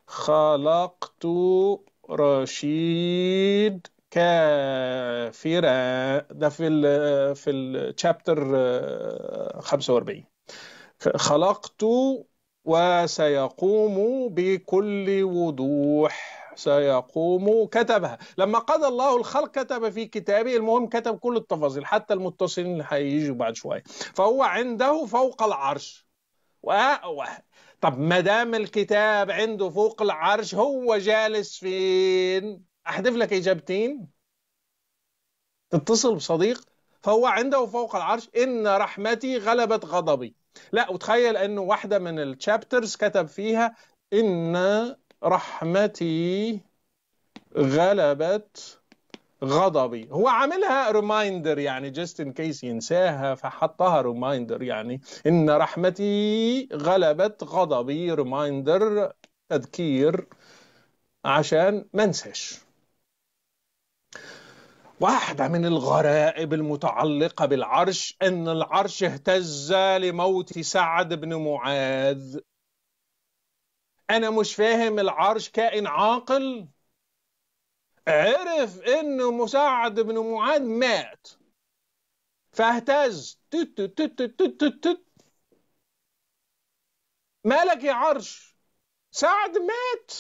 خلقت رشيد كافرة ده في الـ في الشابتر آه، 45 خلقت وسيقوم بكل وضوح سيقوم كتبها لما قضى الله الخلق كتب في كتابه المهم كتب كل التفاصيل حتى المتصلين اللي هيجوا بعد شويه فهو عنده فوق العرش و... طب ما دام الكتاب عنده فوق العرش هو جالس فين احذف لك اجابتين تتصل بصديق فهو عنده فوق العرش ان رحمتي غلبت غضبي لا وتخيل انه واحده من الشابترز كتب فيها ان رحمتي غلبت غضبي هو عاملها ريمايندر يعني جست ان كيس ينساها فحطها ريمايندر يعني ان رحمتي غلبت غضبي ريمايندر تذكير عشان ما انساش واحدة من الغرائب المتعلقة بالعرش أن العرش اهتز لموت سعد بن معاذ أنا مش فاهم العرش كائن عاقل عرف أن مساعد بن معاذ مات فاهتز تت تت تت تت مالك يا عرش سعد مات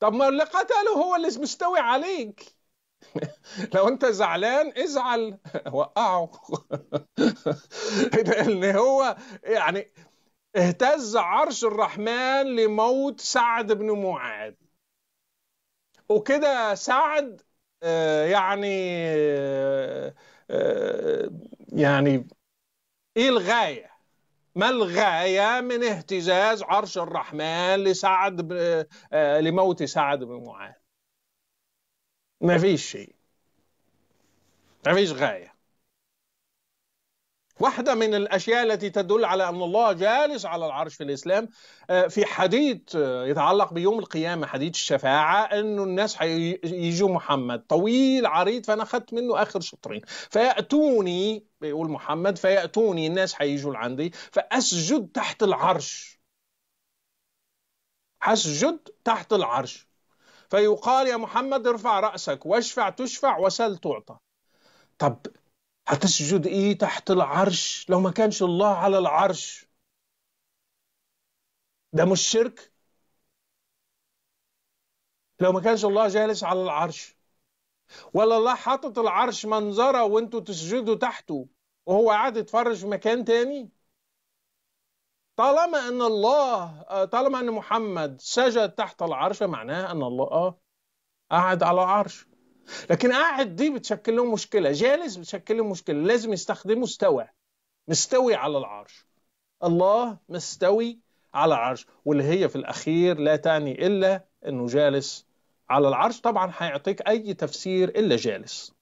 طب ما اللي قتله هو اللي مستوي عليك لو انت زعلان ازعل وقعه ان هو يعني اهتز عرش الرحمن لموت سعد بن معاذ وكده سعد آه، يعني آه، آه، يعني ايه الغايه ما الغايه من اهتزاز عرش الرحمن لسعد لموت سعد بن معاذ ما فيش شيء ما فيش غاية واحدة من الأشياء التي تدل على أن الله جالس على العرش في الإسلام آه، في حديث آه، يتعلق بيوم القيامة حديث الشفاعة أنه الناس هيجوا محمد طويل عريض فأنا أخذت منه آخر شطرين فيأتوني بيقول محمد فيأتوني الناس هيجوا لعندي فأسجد تحت العرش أسجد تحت العرش فيقال يا محمد ارفع رأسك واشفع تشفع وسل تعطى طب هتسجد ايه تحت العرش لو ما كانش الله على العرش ده مش شرك لو ما كانش الله جالس على العرش ولا الله حاطط العرش منظره وانتوا تسجدوا تحته وهو قاعد يتفرج في مكان تاني طالما ان الله آه، طالما ان محمد سجد تحت العرش معناه ان الله اه قاعد على العرش لكن قاعد دي بتشكل له مشكله جالس بتشكل له مشكله لازم يستخدموا استوى مستوي على العرش الله مستوي على العرش واللي هي في الاخير لا تعني الا انه جالس على العرش طبعا هيعطيك اي تفسير الا جالس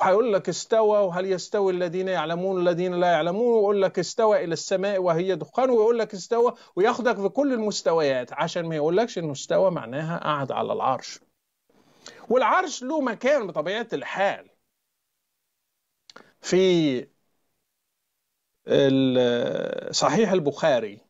وهيقول لك استوى وهل يستوي الذين يعلمون الذين لا يعلمون ويقول لك استوى الى السماء وهي دخان ويقول لك استوى وياخدك في كل المستويات عشان ما يقولكش انه استوى معناها قعد على العرش والعرش له مكان بطبيعه الحال في صحيح البخاري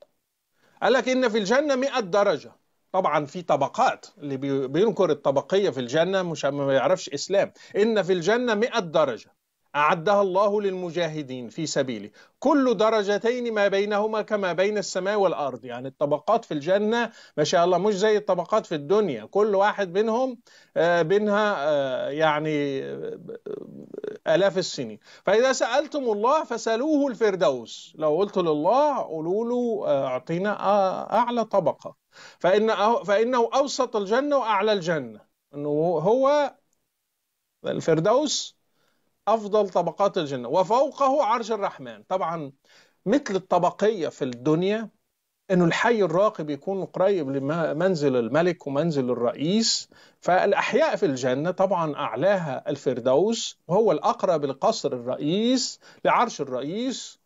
قال لك ان في الجنه 100 درجه طبعا في طبقات اللي بينكر الطبقية في الجنة مش ما يعرفش إسلام إن في الجنة مئة درجة أعدها الله للمجاهدين في سبيله كل درجتين ما بينهما كما بين السماء والأرض يعني الطبقات في الجنة ما شاء الله مش زي الطبقات في الدنيا كل واحد منهم بينها آه، آه، يعني آه، آلاف السنين فإذا سألتم الله فسألوه الفردوس لو قلت لله قولوا له أعطينا أعلى طبقة فإن فإنه أوسط الجنة وأعلى الجنة أنه هو الفردوس أفضل طبقات الجنة وفوقه عرش الرحمن طبعا مثل الطبقية في الدنيا أنه الحي الراقي بيكون قريب لمنزل الملك ومنزل الرئيس فالأحياء في الجنة طبعا أعلاها الفردوس وهو الأقرب لقصر الرئيس لعرش الرئيس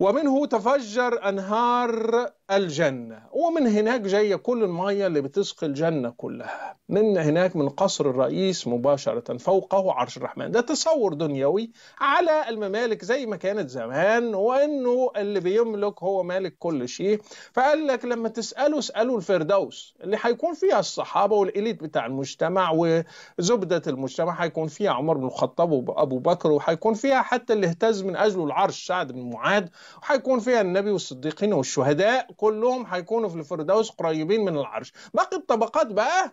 ومنه تفجر أنهار الجنة ومن هناك جاية كل المية اللي بتسقي الجنة كلها من هناك من قصر الرئيس مباشرة فوقه عرش الرحمن ده تصور دنيوي على الممالك زي ما كانت زمان وأنه اللي بيملك هو مالك كل شيء فقال لك لما تسأله اسأله الفردوس اللي هيكون فيها الصحابة والإليت بتاع المجتمع وزبدة المجتمع هيكون فيها عمر بن الخطاب وأبو بكر وهيكون فيها حتى اللي اهتز من أجله العرش سعد بن معاذ وهيكون فيها النبي والصديقين والشهداء كلهم هيكونوا في الفردوس قريبين من العرش باقي الطبقات بقى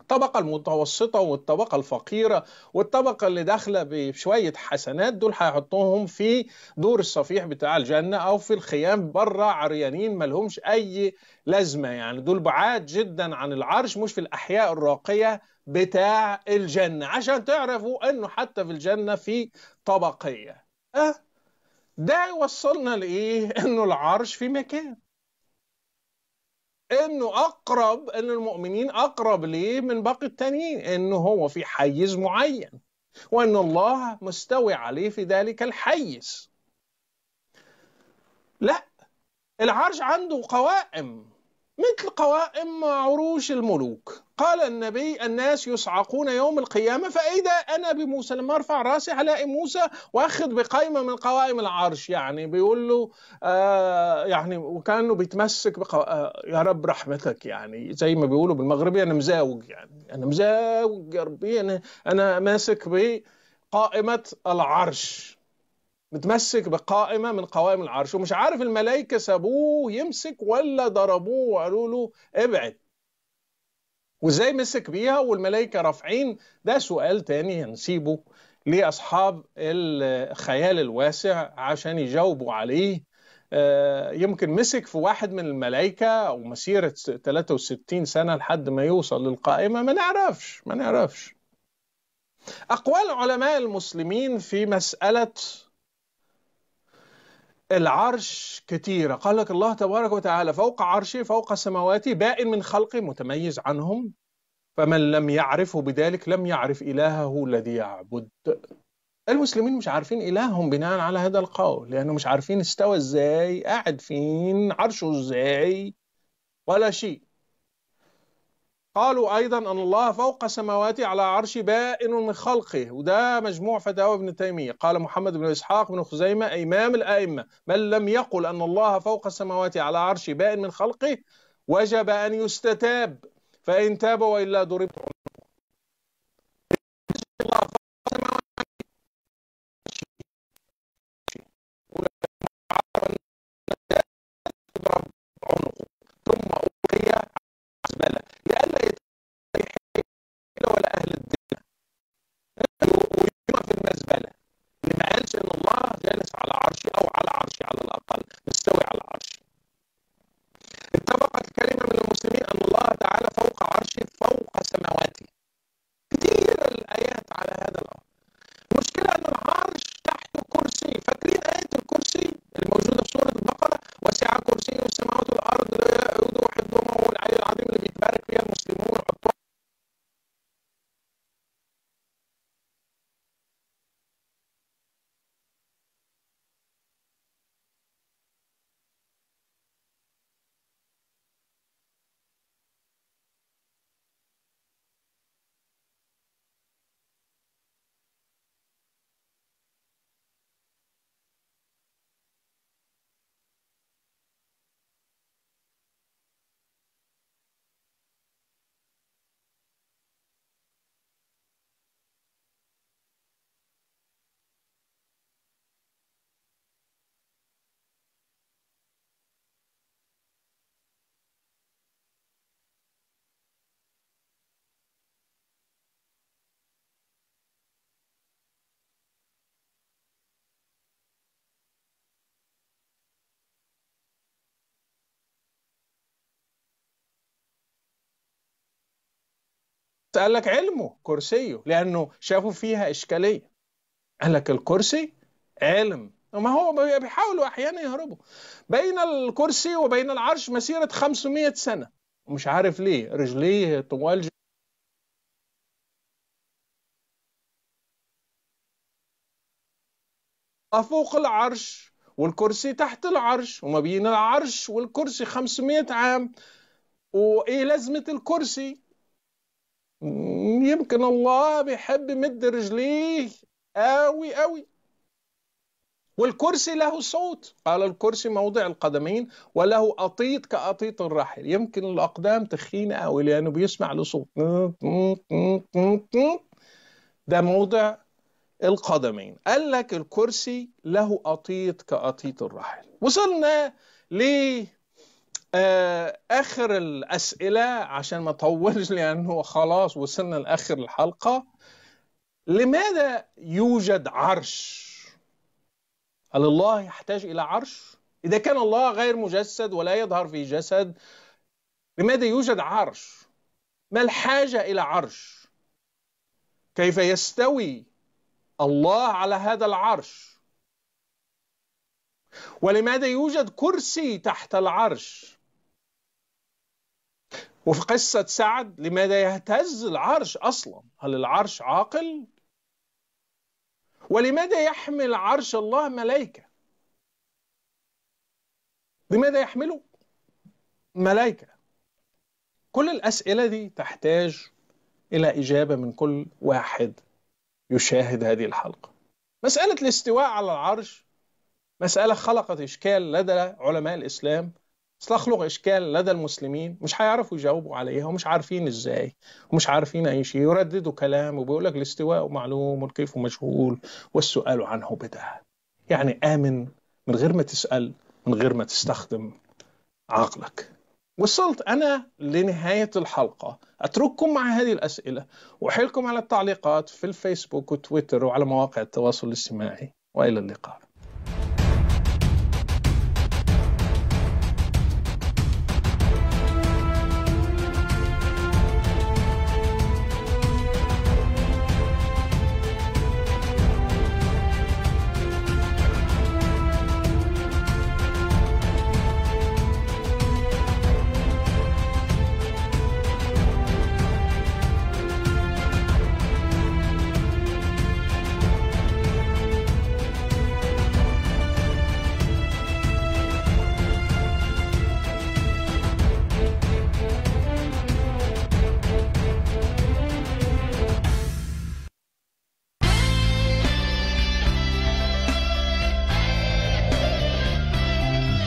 الطبقة المتوسطة والطبقة الفقيرة والطبقة اللي داخلة بشوية حسنات دول هيحطوهم في دور الصفيح بتاع الجنة أو في الخيام بره عريانين ملهمش أي لازمة يعني دول بعاد جدا عن العرش مش في الأحياء الراقية بتاع الجنة عشان تعرفوا أنه حتى في الجنة في طبقية أه؟ ده يوصلنا لإيه؟ إنه العرش في مكان إنه أقرب إن المؤمنين أقرب ليه من باقي التانيين إنه هو في حيز معين وإن الله مستوي عليه في ذلك الحيز لا العرش عنده قوائم مثل قوائم عروش الملوك قال النبي الناس يصعقون يوم القيامة فإذا أنا بموسى لما أرفع راسي هلاقي موسى وأخذ بقايمة من قوائم العرش يعني بيقول له آه يعني وكأنه بيتمسك بقو... آه يا رب رحمتك يعني زي ما بيقولوا بالمغربي أنا مزاوج يعني أنا مزاوج يا ربي أنا, أنا ماسك بقائمة العرش متمسك بقائمة من قوائم العرش ومش عارف الملائكة سابوه يمسك ولا ضربوه وقالوا له ابعد وازاي مسك بيها والملائكه رافعين ده سؤال تاني هنسيبه لاصحاب الخيال الواسع عشان يجاوبوا عليه آه، يمكن مسك في واحد من الملائكه ومسيره 63 سنه لحد ما يوصل للقائمه ما نعرفش ما نعرفش اقوال علماء المسلمين في مساله العرش كثيرة قال لك الله تبارك وتعالى فوق عرشي فوق السماوات بائن من خلقي متميز عنهم فمن لم يعرفه بذلك لم يعرف إلهه الذي يعبد المسلمين مش عارفين إلههم بناء على هذا القول لأنه مش عارفين استوى إزاي قاعد فين عرشه إزاي ولا شيء قالوا أيضا أن الله فوق السماوات على عرش بائن من خلقه وده مجموع فتاوى ابن تيمية قال محمد بن إسحاق بن خزيمة إمام الأئمة من لم يقل أن الله فوق السماوات على عرش بائن من خلقه وجب أن يستتاب فإن تاب وإلا ضرب قال لك علمه كرسيه لأنه شافوا فيها إشكالية قال لك الكرسي علم ما هو بيحاولوا أحيانا يهربوا بين الكرسي وبين العرش مسيرة 500 سنة مش عارف ليه رجليه طوال فوق العرش والكرسي تحت العرش وما بين العرش والكرسي 500 عام وايه لازمه الكرسي يمكن الله بيحب يمد رجليه قوي قوي والكرسي له صوت قال الكرسي موضع القدمين وله أطيط كأطيط الرحل يمكن الأقدام تخينة قوي لأنه بيسمع لصوت ده موضع القدمين قال لك الكرسي له أطيط كأطيط الرحل وصلنا ليه آه، اخر الاسئله عشان ما اطولش لانه خلاص وصلنا لاخر الحلقه لماذا يوجد عرش؟ هل الله يحتاج الى عرش؟ اذا كان الله غير مجسد ولا يظهر في جسد لماذا يوجد عرش؟ ما الحاجه الى عرش؟ كيف يستوي الله على هذا العرش؟ ولماذا يوجد كرسي تحت العرش وفي قصة سعد لماذا يهتز العرش أصلا هل العرش عاقل ولماذا يحمل عرش الله ملائكة لماذا يحمله ملائكة كل الأسئلة دي تحتاج إلى إجابة من كل واحد يشاهد هذه الحلقة مسألة الاستواء على العرش مسألة خلقت إشكال لدى علماء الإسلام ستخلق إشكال لدى المسلمين مش هيعرفوا يجاوبوا عليها ومش عارفين إزاي ومش عارفين أي شيء يرددوا كلام وبيقول لك الاستواء معلوم والكيف مجهول والسؤال عنه بدا يعني آمن من غير ما تسأل من غير ما تستخدم عقلك وصلت أنا لنهاية الحلقة أترككم مع هذه الأسئلة وأحيلكم على التعليقات في الفيسبوك وتويتر وعلى مواقع التواصل الاجتماعي وإلى اللقاء